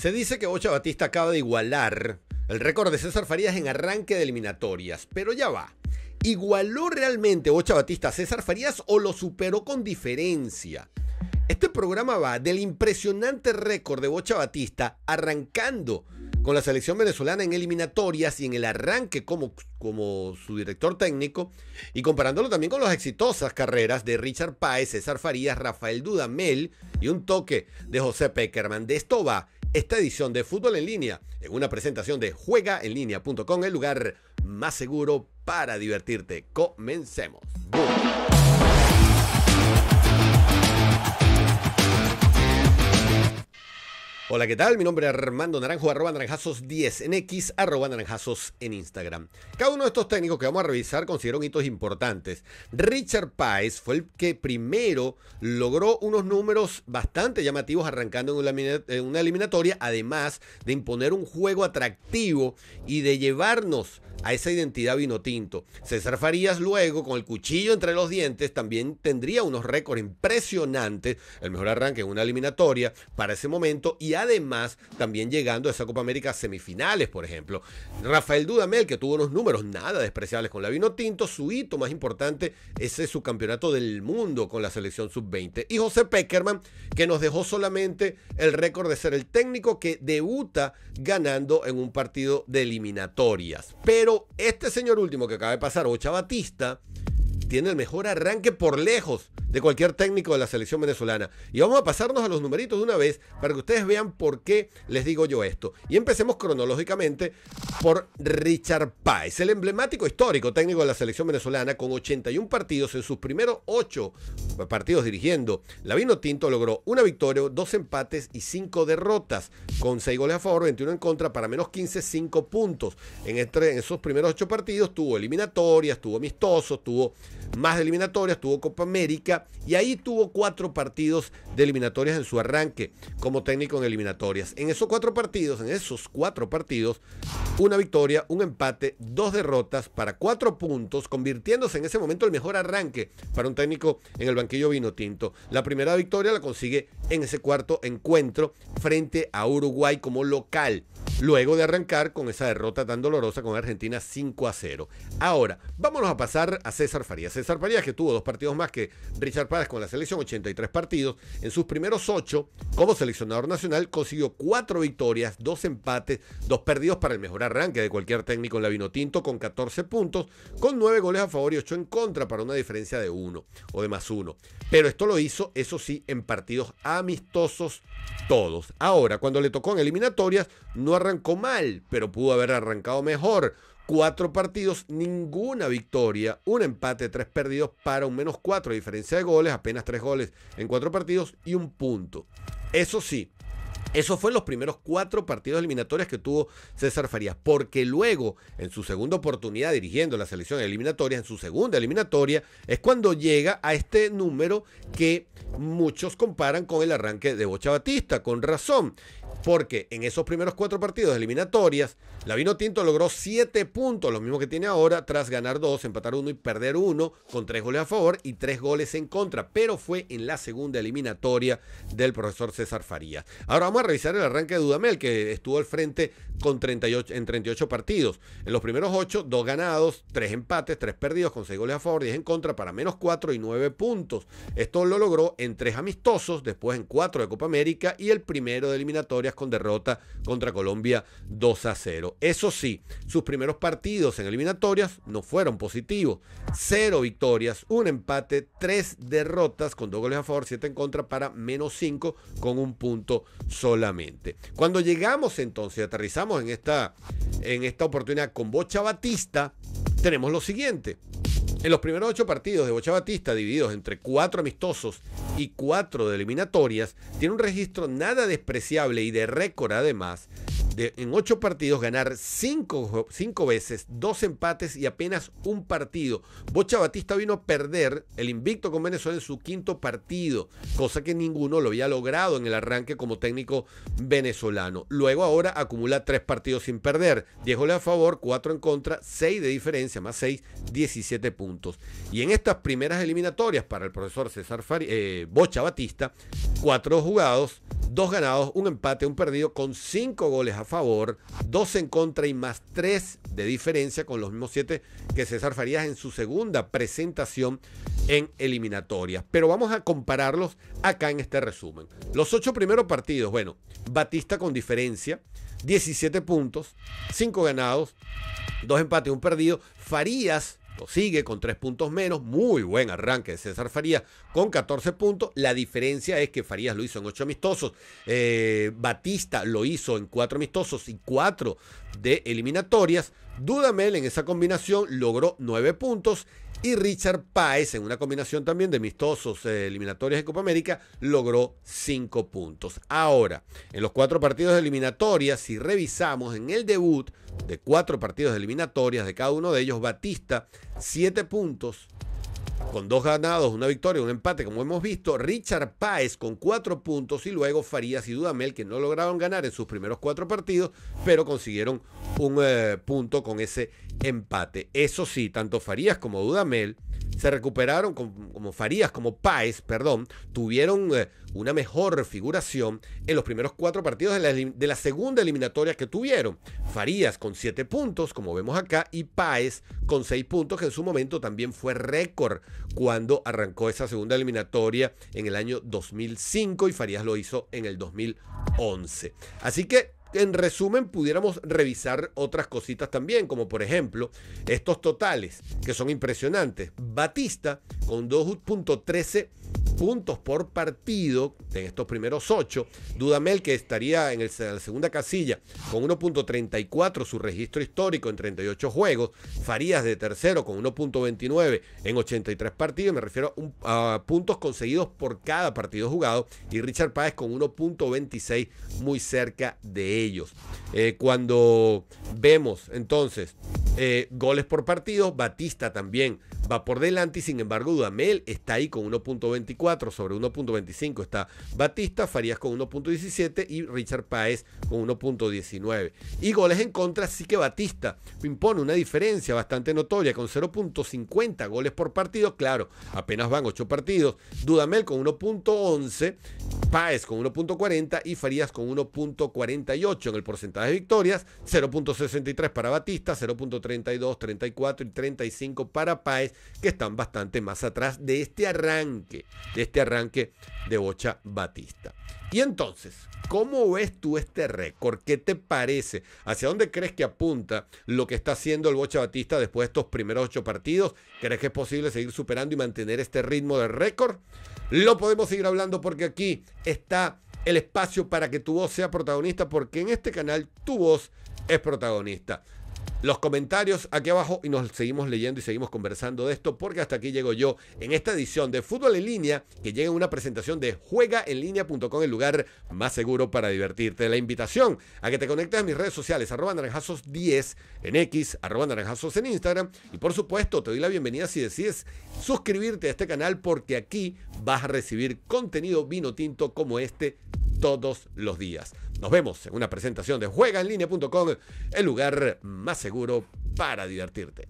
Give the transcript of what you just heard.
Se dice que Bocha Batista acaba de igualar el récord de César Farías en arranque de eliminatorias, pero ya va. ¿Igualó realmente Bocha Batista a César Farías o lo superó con diferencia? Este programa va del impresionante récord de Bocha Batista arrancando con la selección venezolana en eliminatorias y en el arranque como, como su director técnico, y comparándolo también con las exitosas carreras de Richard Páez, César Farías, Rafael Dudamel y un toque de José Peckerman. De esto va esta edición de Fútbol en Línea en una presentación de juegaenlinea.com, el lugar más seguro para divertirte. Comencemos. Hola, ¿qué tal? Mi nombre es Armando Naranjo, arroba naranjazos 10 en X, arroba naranjazos en Instagram. Cada uno de estos técnicos que vamos a revisar considero hitos importantes. Richard Páez fue el que primero logró unos números bastante llamativos arrancando en una eliminatoria, además de imponer un juego atractivo y de llevarnos a esa identidad vino tinto. César Farías luego, con el cuchillo entre los dientes, también tendría unos récords impresionantes, el mejor arranque en una eliminatoria para ese momento y además también llegando a esa Copa América semifinales, por ejemplo. Rafael Dudamel, que tuvo unos números nada despreciables con la vino tinto, su hito más importante es su campeonato del mundo con la selección sub-20. Y José Peckerman, que nos dejó solamente el récord de ser el técnico que debuta ganando en un partido de eliminatorias. Pero este señor último que acaba de pasar, Ocha Batista, tiene el mejor arranque por lejos de cualquier técnico de la selección venezolana. Y vamos a pasarnos a los numeritos de una vez para que ustedes vean por qué les digo yo esto. Y empecemos cronológicamente por Richard Páez, el emblemático histórico técnico de la selección venezolana con 81 partidos en sus primeros 8 partidos dirigiendo. La Vino Tinto logró una victoria, dos empates y cinco derrotas, con 6 goles a favor, 21 en contra, para menos 15, 5 puntos. Este, en, esos primeros 8 partidos tuvo eliminatorias, tuvo amistosos, tuvo más de eliminatorias, tuvo Copa América y ahí tuvo cuatro partidos de eliminatorias en su arranque como técnico en eliminatorias. En esos cuatro partidos, en esos cuatro partidos, una victoria, un empate, dos derrotas para cuatro puntos, convirtiéndose en ese momento el mejor arranque para un técnico en el banquillo vino tinto. La primera victoria la consigue en ese cuarto encuentro frente a Uruguay como local luego de arrancar con esa derrota tan dolorosa con Argentina 5 a 0. Ahora, vámonos a pasar a César Farías. César Farías que tuvo dos partidos más que Richard Páez con la selección, 83 partidos. En sus primeros ocho, como seleccionador nacional consiguió cuatro victorias, dos empates, dos perdidos para el mejor arranque de cualquier técnico en la Vinotinto con 14 puntos, con nueve goles a favor y ocho en contra para una diferencia de uno, o de más 1. Pero esto lo hizo, eso sí, en partidos amistosos todos. Ahora, cuando le tocó en eliminatorias, no arrancó mal, pero pudo haber arrancado mejor. Cuatro partidos, ninguna victoria, un empate, tres perdidos para un menos cuatro, a diferencia de goles, apenas tres goles en cuatro partidos y un punto. Eso sí, eso fue en los primeros cuatro partidos eliminatorios que tuvo César Farías, porque luego, en su segunda oportunidad dirigiendo la selección eliminatoria, en su segunda eliminatoria, es cuando llega a este número que muchos comparan con el arranque de Bocha Batista, con razón porque en esos primeros cuatro partidos de eliminatorias, la Vino Tinto logró siete puntos, lo mismo que tiene ahora, tras ganar dos, empatar uno y perder uno, con tres goles a favor y tres goles en contra, pero fue en la segunda eliminatoria del profesor César Farías. Ahora vamos a revisar el arranque de Dudamel, que estuvo al frente con 38, en 38 partidos. En los primeros ocho, dos ganados, tres empates, tres perdidos, con seis goles a favor, 10 en contra, para menos cuatro y nueve puntos. Esto lo logró en tres amistosos, después en cuatro de Copa América y el primero de eliminatoria con derrota contra Colombia 2 a 0. Eso sí, sus primeros partidos en eliminatorias no fueron positivos. Cero victorias, un empate, tres derrotas con dos goles a favor, siete en contra para menos 5 con un punto solamente. Cuando llegamos entonces, aterrizamos en esta, en esta oportunidad con Bocha Batista, tenemos lo siguiente. En los primeros ocho partidos de Bocha Batista, divididos entre cuatro amistosos y 4 de eliminatorias, tiene un registro nada despreciable y de récord además, en ocho partidos ganar cinco, veces, dos empates y apenas un partido. Bocha Batista vino a perder el invicto con Venezuela en su quinto partido, cosa que ninguno lo había logrado en el arranque como técnico venezolano. Luego ahora acumula tres partidos sin perder, Diez goles a favor, cuatro en contra, seis de diferencia, más seis, 17 puntos. Y en estas primeras eliminatorias para el profesor César eh, Bocha Batista, cuatro jugados, dos ganados, un empate, un perdido, con cinco goles a favor, dos en contra y más tres de diferencia, con los mismos siete que César Farías en su segunda presentación en eliminatoria. Pero vamos a compararlos acá en este resumen. Los ocho primeros partidos, bueno, Batista con diferencia, 17 puntos, cinco ganados, dos empates, un perdido. Farías sigue con tres puntos menos. Muy buen arranque de César Farías con 14 puntos. La diferencia es que Farías lo hizo en ocho amistosos. Eh, Batista lo hizo en cuatro amistosos y cuatro de eliminatorias. Dudamel en esa combinación logró nueve puntos y Richard Páez, en una combinación también de amistosos eh, eliminatorias eliminatorios de Copa América, logró cinco puntos. Ahora, en los cuatro partidos de eliminatorias, si revisamos en el debut de cuatro partidos de eliminatorias de cada uno de ellos, Batista 7 puntos, con dos ganados, una victoria, un empate, como hemos visto, Richard Páez con cuatro puntos y luego Farías y Dudamel, que no lograron ganar en sus primeros cuatro partidos, pero consiguieron un eh, punto con ese empate. Eso sí, tanto Farías como Dudamel se recuperaron como, Farías, como Páez, perdón, tuvieron eh, una mejor figuración en los primeros cuatro partidos de la, de la segunda eliminatoria que tuvieron. Farías con siete puntos, como vemos acá, y Páez con seis puntos, que en su momento también fue récord cuando arrancó esa segunda eliminatoria en el año 2005 y Farías lo hizo en el 2011. Así que en resumen, pudiéramos revisar otras cositas también, como por ejemplo estos totales, que son impresionantes. Batista con 2.13 puntos por partido en estos primeros ocho. Dudamel, que estaría en, el, la segunda casilla con 1.34, su registro histórico en 38 juegos. Farías de tercero con 1.29 en 83 partidos. Me refiero a, puntos conseguidos por cada partido jugado. Y Richard Páez con 1.26, muy cerca de ellos. Eh, cuando vemos entonces eh, goles por partido, Batista también va por delante y sin embargo Dudamel está ahí con 1.24 sobre 1.25 está Batista, Farías con 1.17 y Richard Páez con 1.19. Y goles en contra, sí que Batista impone una diferencia bastante notoria con 0.50 goles por partido, claro, apenas van 8 partidos, Dudamel con 1.11, Paez con 1.40 y Farías con 1.48 en el porcentaje de victorias, 0.63 para Batista, 0.32, 34 y 35 para Páez que están bastante más atrás de este arranque, de este arranque de Bocha Batista. Y entonces, ¿cómo ves tú este récord? ¿Qué te parece? ¿Hacia dónde crees que apunta lo que está haciendo el Bocha Batista después de estos primeros ocho partidos? ¿Crees que es posible seguir superando y mantener este ritmo de récord? Lo podemos seguir hablando porque aquí está el espacio para que tu voz sea protagonista, porque en este canal tu voz es protagonista los comentarios aquí abajo y nos seguimos leyendo y seguimos conversando de esto porque hasta aquí llego yo en esta edición de Fútbol en Línea que llega una presentación de juegaenlinea.com el lugar más seguro para divertirte. La invitación a que te conectes a mis redes sociales arroba naranjazos 10 en X, arroba naranjazos en Instagram y por supuesto te doy la bienvenida si decides suscribirte a este canal porque aquí vas a recibir contenido vino tinto como este todos los días. Nos vemos en una presentación de línea.com el lugar más seguro para divertirte.